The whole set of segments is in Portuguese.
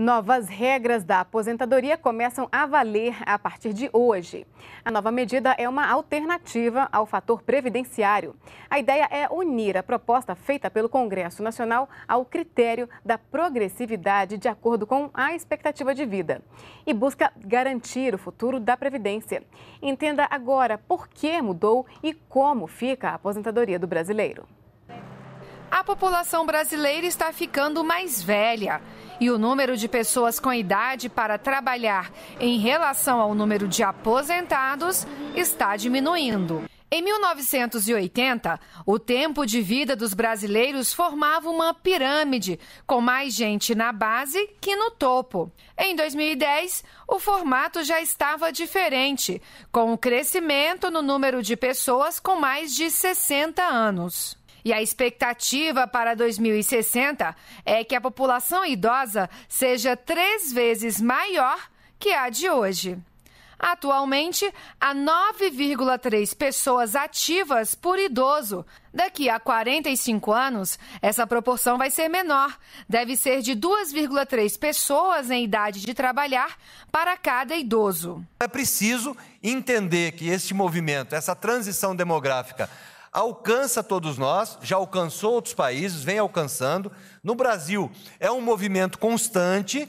Novas regras da aposentadoria começam a valer a partir de hoje. A nova medida é uma alternativa ao fator previdenciário. A ideia é unir a proposta feita pelo Congresso Nacional ao critério da progressividade de acordo com a expectativa de vida e busca garantir o futuro da Previdência. Entenda agora por que mudou e como fica a aposentadoria do brasileiro. A população brasileira está ficando mais velha e o número de pessoas com idade para trabalhar em relação ao número de aposentados está diminuindo. Em 1980, o tempo de vida dos brasileiros formava uma pirâmide, com mais gente na base que no topo. Em 2010, o formato já estava diferente, com o crescimento no número de pessoas com mais de 60 anos. E a expectativa para 2060 é que a população idosa seja três vezes maior que a de hoje. Atualmente, há 9,3 pessoas ativas por idoso. Daqui a 45 anos, essa proporção vai ser menor. Deve ser de 2,3 pessoas em idade de trabalhar para cada idoso. É preciso entender que este movimento, essa transição demográfica, alcança todos nós, já alcançou outros países, vem alcançando. No Brasil, é um movimento constante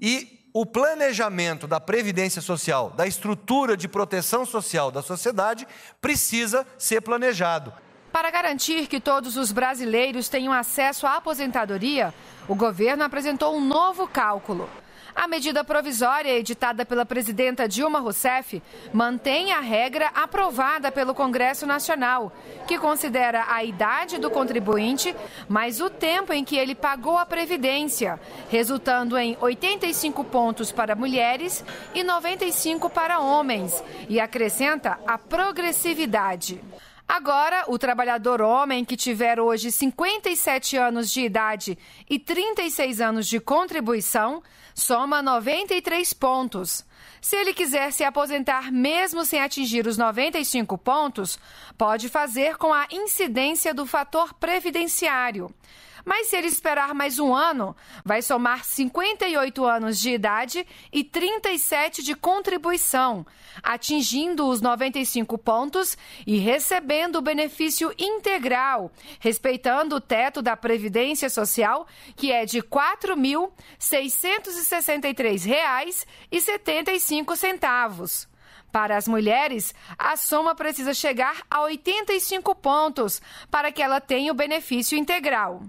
e o planejamento da previdência social, da estrutura de proteção social da sociedade, precisa ser planejado. Para garantir que todos os brasileiros tenham acesso à aposentadoria, o governo apresentou um novo cálculo. A medida provisória editada pela presidenta Dilma Rousseff mantém a regra aprovada pelo Congresso Nacional, que considera a idade do contribuinte mais o tempo em que ele pagou a previdência, resultando em 85 pontos para mulheres e 95 para homens, e acrescenta a progressividade. Agora, o trabalhador homem que tiver hoje 57 anos de idade e 36 anos de contribuição soma 93 pontos. Se ele quiser se aposentar mesmo sem atingir os 95 pontos, pode fazer com a incidência do fator previdenciário. Mas se ele esperar mais um ano, vai somar 58 anos de idade e 37 de contribuição, atingindo os 95 pontos e recebendo o benefício integral, respeitando o teto da Previdência Social, que é de R$ 4.663,75. Para as mulheres, a soma precisa chegar a 85 pontos para que ela tenha o benefício integral.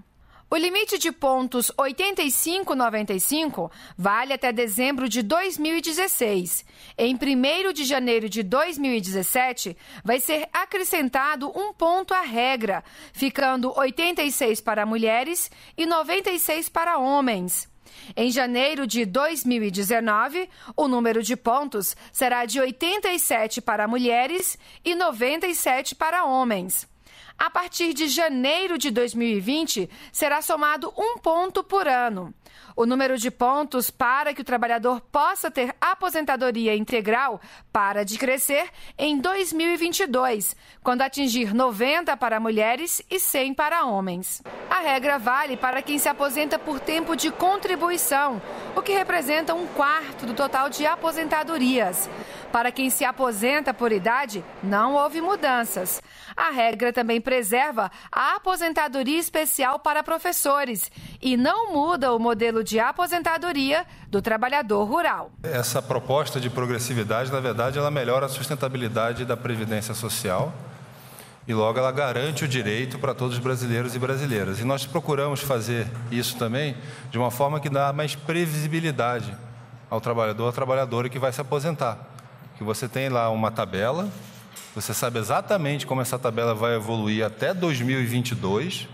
O limite de pontos 85,95 vale até dezembro de 2016. Em 1 de janeiro de 2017, vai ser acrescentado um ponto à regra, ficando 86 para mulheres e 96 para homens. Em janeiro de 2019, o número de pontos será de 87 para mulheres e 97 para homens. A partir de janeiro de 2020, será somado um ponto por ano. O número de pontos para que o trabalhador possa ter aposentadoria integral para de crescer em 2022, quando atingir 90 para mulheres e 100 para homens. A regra vale para quem se aposenta por tempo de contribuição, o que representa um quarto do total de aposentadorias. Para quem se aposenta por idade, não houve mudanças. A regra também preserva a aposentadoria especial para professores e não muda o modelo de aposentadoria do trabalhador rural. Essa proposta de progressividade, na verdade, ela melhora a sustentabilidade da previdência social e logo ela garante o direito para todos os brasileiros e brasileiras. E nós procuramos fazer isso também de uma forma que dá mais previsibilidade ao trabalhador, à trabalhadora que vai se aposentar. Que você tem lá uma tabela você sabe exatamente como essa tabela vai evoluir até 2022.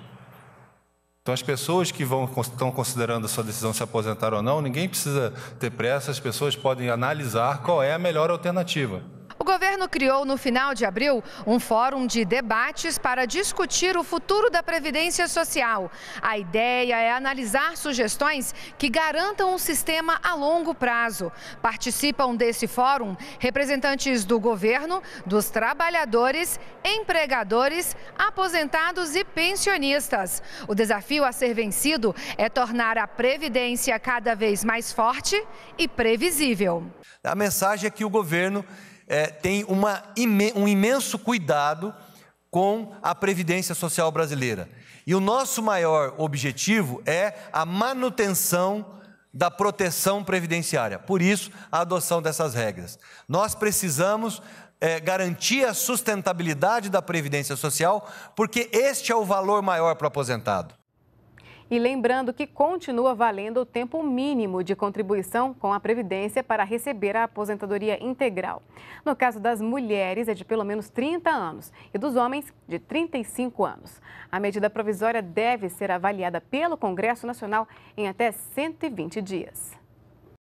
Então, as pessoas que vão, estão considerando a sua decisão se aposentar ou não, ninguém precisa ter pressa, as pessoas podem analisar qual é a melhor alternativa. O governo criou no final de abril um fórum de debates para discutir o futuro da Previdência Social. A ideia é analisar sugestões que garantam um sistema a longo prazo. Participam desse fórum representantes do governo, dos trabalhadores, empregadores, aposentados e pensionistas. O desafio a ser vencido é tornar a Previdência cada vez mais forte e previsível. A mensagem é que o governo é, tem uma, um imenso cuidado com a previdência social brasileira. E o nosso maior objetivo é a manutenção da proteção previdenciária. Por isso, a adoção dessas regras. Nós precisamos é, garantir a sustentabilidade da previdência social, porque este é o valor maior para o aposentado. E lembrando que continua valendo o tempo mínimo de contribuição com a Previdência para receber a aposentadoria integral. No caso das mulheres, é de pelo menos 30 anos e dos homens, de 35 anos. A medida provisória deve ser avaliada pelo Congresso Nacional em até 120 dias.